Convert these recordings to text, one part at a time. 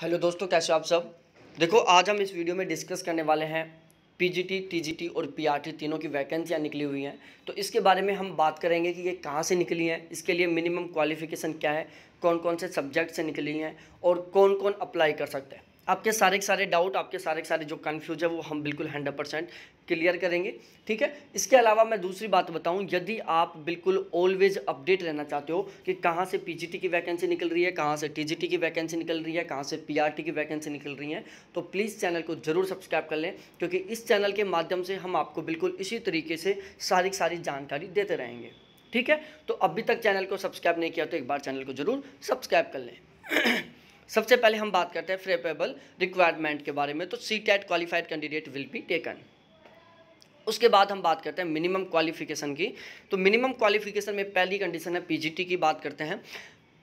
hello दोस्तों कैसे हो आप सब देखो आज हम इस वीडियो में डिस्कस करने वाले हैं पीजीटी टीजीटी और पीआरटी तीनों की वैकेंसियाँ निकली हुई हैं तो इसके बारे में हम बात करेंगे कि ये कहाँ से निकली हैं इसके लिए मिनिमम क्वालिफिकेशन क्या है कौन कौन से सब्जेक्ट से निकली हैं और कौन कौन अप्लाई कर सकते हैं आपके सारे के सारे डाउट आपके सारे के सारे जो कन्फ्यूज है वो हम बिल्कुल हंड्रेड परसेंट क्लियर करेंगे ठीक है इसके अलावा मैं दूसरी बात बताऊं यदि आप बिल्कुल ऑलवेज अपडेट रहना चाहते हो कि कहाँ से पीजीटी की वैकेंसी निकल रही है कहाँ से टीजीटी की वैकेंसी निकल रही है कहाँ से पीआरटी की वैकेंसी निकल रही है तो प्लीज़ चैनल को ज़रूर सब्सक्राइब कर लें क्योंकि इस चैनल के माध्यम से हम आपको बिल्कुल इसी तरीके से सारी सारी जानकारी देते रहेंगे ठीक है तो अभी तक चैनल को सब्सक्राइब नहीं किया तो एक बार चैनल को ज़रूर सब्सक्राइब कर लें सबसे पहले हम बात करते हैं फ्रेपेबल रिक्वायरमेंट के बारे में तो C TET qualified candidate will be taken उसके बाद हम बात करते हैं मिनिमम क्वालिफिकेशन की तो मिनिमम क्वालिफिकेशन में पहली कंडीशन है पीजीटी की बात करते हैं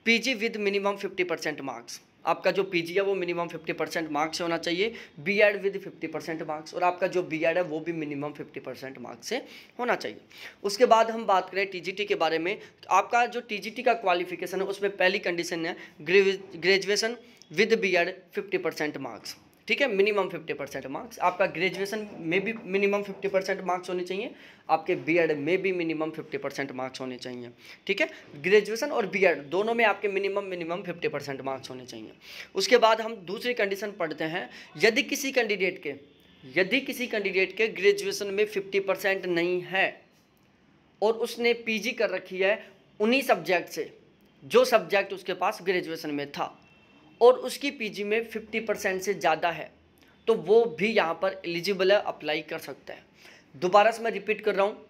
PG with minimum 50 percent marks आपका जो पीजी है वो मिनिमम 50 परसेंट मार्क्स होना चाहिए बीएड विद 50 परसेंट मार्क्स और आपका जो बीएड है वो भी मिनिमम 50 परसेंट मार्क्स से होना चाहिए उसके बाद हम बात करें टीजीटी के बारे में तो आपका जो टीजीटी का क्वालिफिकेशन है उसमें पहली कंडीशन है graduation with B Ed fifty percent marks ठीक है मिनिमम फिफ्टी परसेंट मार्क्स आपका ग्रेजुएशन में भी मिनिमम फिफ्टी परसेंट मार्क्स होने चाहिए आपके बी एड में भी मिनिमम फिफ्टी परसेंट मार्क्स होने चाहिए ठीक है ग्रेजुएशन और बी एड दोनों में आपके minimum minimum fifty percent marks होने चाहिए उसके बाद हम दूसरी कंडीशन पढ़ते हैं यदि किसी कैंडिडेट के यदि किसी कैंडिडेट के ग्रेजुएशन में फिफ्टी परसेंट नहीं है और उसने पी कर रखी है उन्हीं सब्जेक्ट से जो सब्जेक्ट उसके पास ग्रेजुएशन में था और उसकी पीजी में 50 परसेंट से ज़्यादा है तो वो भी यहाँ पर एलिजिबल है अप्लाई कर सकता है दोबारा से मैं रिपीट कर रहा हूँ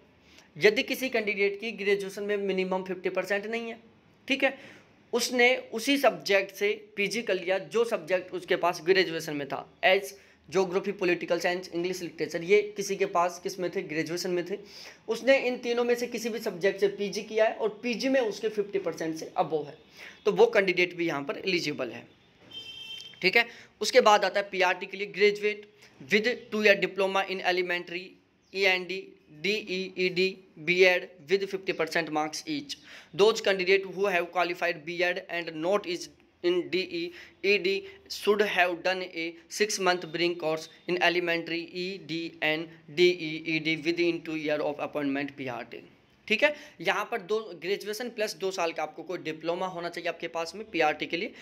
यदि किसी कैंडिडेट की ग्रेजुएशन में मिनिमम फिफ्टी परसेंट नहीं है ठीक है उसने उसी सब्जेक्ट से पीजी कर लिया जो सब्जेक्ट उसके पास ग्रेजुएशन में था as geography political science English literature ये किसी के पास किस में थे ग्रेजुएशन में थे उसने इन तीनों में से किसी भी सब्जेक्ट से पीजी किया है और पीजी में उसके 50 परसेंट से अबो है तो वो कैंडिडेट भी यहाँ पर एलिजिबल है ठीक है उसके बाद आता है पीआरटी के लिए graduate with two year diploma in elementary E N D D E E D B Ed with fifty percent marks each those candidate who have qualified B Ed and not is in DE, e, e ED e, should have done a six-month bring डी in elementary ED with in two year of appointment P R T ठीक है यहाँ पर दो graduation plus दो साल का आपको कोई डिप्लोमा होना चाहिए आपके पास में पीआरटी के लिए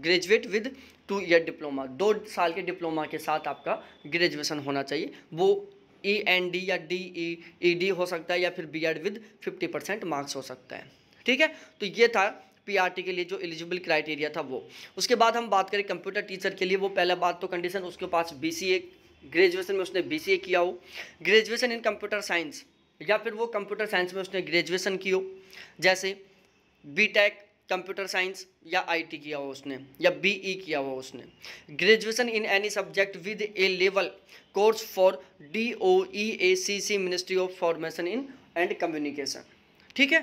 graduate with two year diploma दो साल के डिप्लोमा के साथ आपका ग्रेजुएशन होना चाहिए वो ई एन डी या डी ई ई डी हो सकता है या फिर B Ed with fifty percent marks हो सकता है ठीक है तो ये था पीआरटी e के लिए जो एलिजिबल क्राइटेरिया था वो उसके बाद हम बात करें कंप्यूटर टीचर के लिए वो पहला बात तो कंडीशन उसके पास बीसीए ग्रेजुएशन में उसने बीसीए किया हो ग्रेजुएशन इन कंप्यूटर साइंस या फिर वो कंप्यूटर साइंस में उसने ग्रेजुएशन की हो जैसे बीटेक कंप्यूटर साइंस या आईटी किया हो उसने या बीई किया हो उसने graduation in any subject with A level course for D O E A C C ministry of formation in and communication ठीक है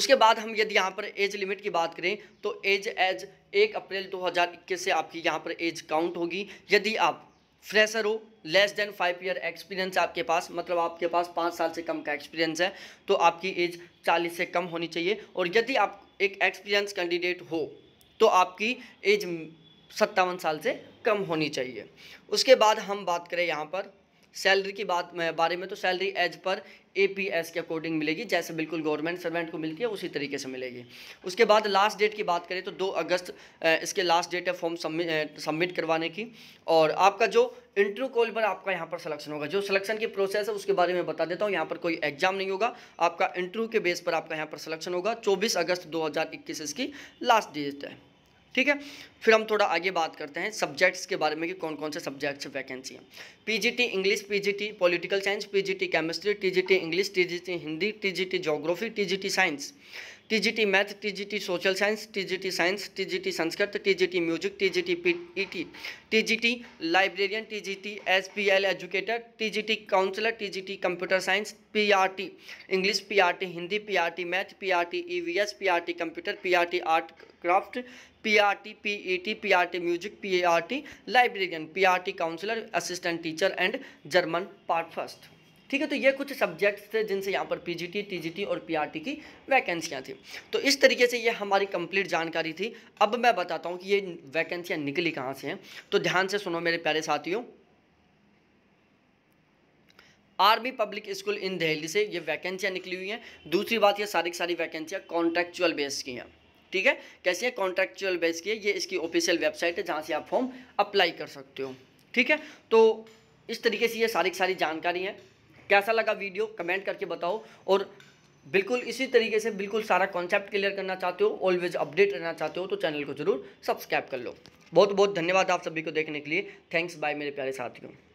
उसके बाद हम यदि यहाँ पर एज लिमिट की बात करें तो एज एज एक अप्रैल 2021 से आपकी यहाँ पर एज काउंट होगी यदि आप फ्रेशर हो less than five year experience आपके पास मतलब आपके पास पाँच साल से कम का एक्सपीरियंस है तो आपकी एज चालीस से कम होनी चाहिए और यदि आप एक एक्सपीरियंस कैंडिडेट हो तो आपकी एज सत्तावन साल से कम होनी चाहिए उसके बाद हम बात करें यहाँ पर सैलरी की बात बारे में तो salary as per A P S के अकॉर्डिंग मिलेगी जैसे बिल्कुल गवर्नमेंट सर्वेंट को मिलती है उसी तरीके से मिलेगी उसके बाद लास्ट डेट की बात करें तो दो अगस्त इसके लास्ट डेट है फॉर्म सबमिट करवाने की और आपका जो इंटरव्यू कॉल पर आपका यहाँ पर सिलेक्शन होगा जो सिलेक्शन की प्रोसेस है उसके बारे में बता देता हूँ यहाँ पर कोई एग्जाम नहीं होगा आपका इंटरव्यू के बेस पर आपका यहाँ पर सिलेक्शन होगा चौबीस अगस्त दो इसकी लास्ट डेट है ठीक है फिर हम थोड़ा आगे बात करते हैं सब्जेक्ट्स के बारे में कि कौन कौन से सब्जेक्ट्स वैकेंसी हैं PGT English PGT political science PGT chemistry TGT English TGT Hindi TGT geography TGT science TGT math TGT social science TGT science TGT Sanskrit TGT music TGT PET TGT librarian TGT SPL educator TGT counsellor TGT computer science PRT English PRT Hindi PRT math PRT EVS PRT computer PRT art craft PRT PET PRT music PRT librarian PRT counsellor assistant teacher and German part first ठीक है तो ये कुछ subjects थे जिनसे यहाँ पर PGT TGT और पीआरटी की वैकेंसियाँ थी तो इस तरीके से ये हमारी कंप्लीट जानकारी थी अब मैं बताता हूँ कि ये वैकेंसियाँ निकली कहाँ से हैं तो ध्यान से सुनो मेरे प्यारे साथियों Army Public School in Delhi से ये वैकेंसियाँ निकली हुई हैं दूसरी बात ये सारी की सारी वैकेंसियाँ कॉन्ट्रेक्चुअल बेस की हैं ठीक है कैसे है कॉन्ट्रेक्चुअल बेस की है ये इसकी ऑफिशियल वेबसाइट है जहाँ से आप फॉर्म अप्लाई कर सकते हो ठीक है तो इस तरीके से ये सारी की सारी जानकारी है कैसा लगा वीडियो कमेंट करके बताओ और बिल्कुल इसी तरीके से बिल्कुल सारा कॉन्सेप्ट क्लियर करना चाहते हो ऑलवेज अपडेट रहना चाहते हो तो चैनल को जरूर सब्सक्राइब कर लो बहुत बहुत धन्यवाद आप सभी को देखने के लिए थैंक्स बाय मेरे प्यारे साथियों